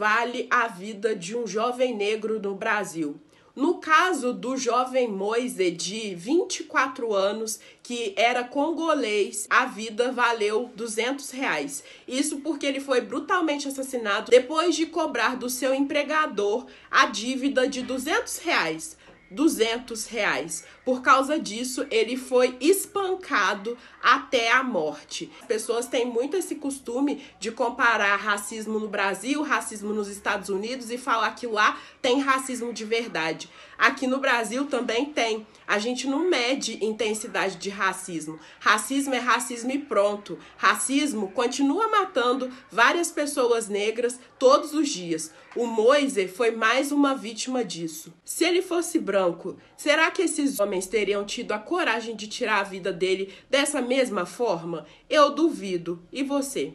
vale a vida de um jovem negro no Brasil? No caso do jovem Moise, de 24 anos, que era congolês, a vida valeu 200 reais. Isso porque ele foi brutalmente assassinado depois de cobrar do seu empregador a dívida de 200 reais. 200 reais. Por causa disso, ele foi espancado até a morte. As pessoas têm muito esse costume de comparar racismo no Brasil, racismo nos Estados Unidos e falar que lá tem racismo de verdade. Aqui no Brasil também tem. A gente não mede intensidade de racismo. Racismo é racismo e pronto. Racismo continua matando várias pessoas negras todos os dias. O Moise foi mais uma vítima disso. Se ele fosse branco, será que esses homens homens teriam tido a coragem de tirar a vida dele dessa mesma forma? Eu duvido. E você?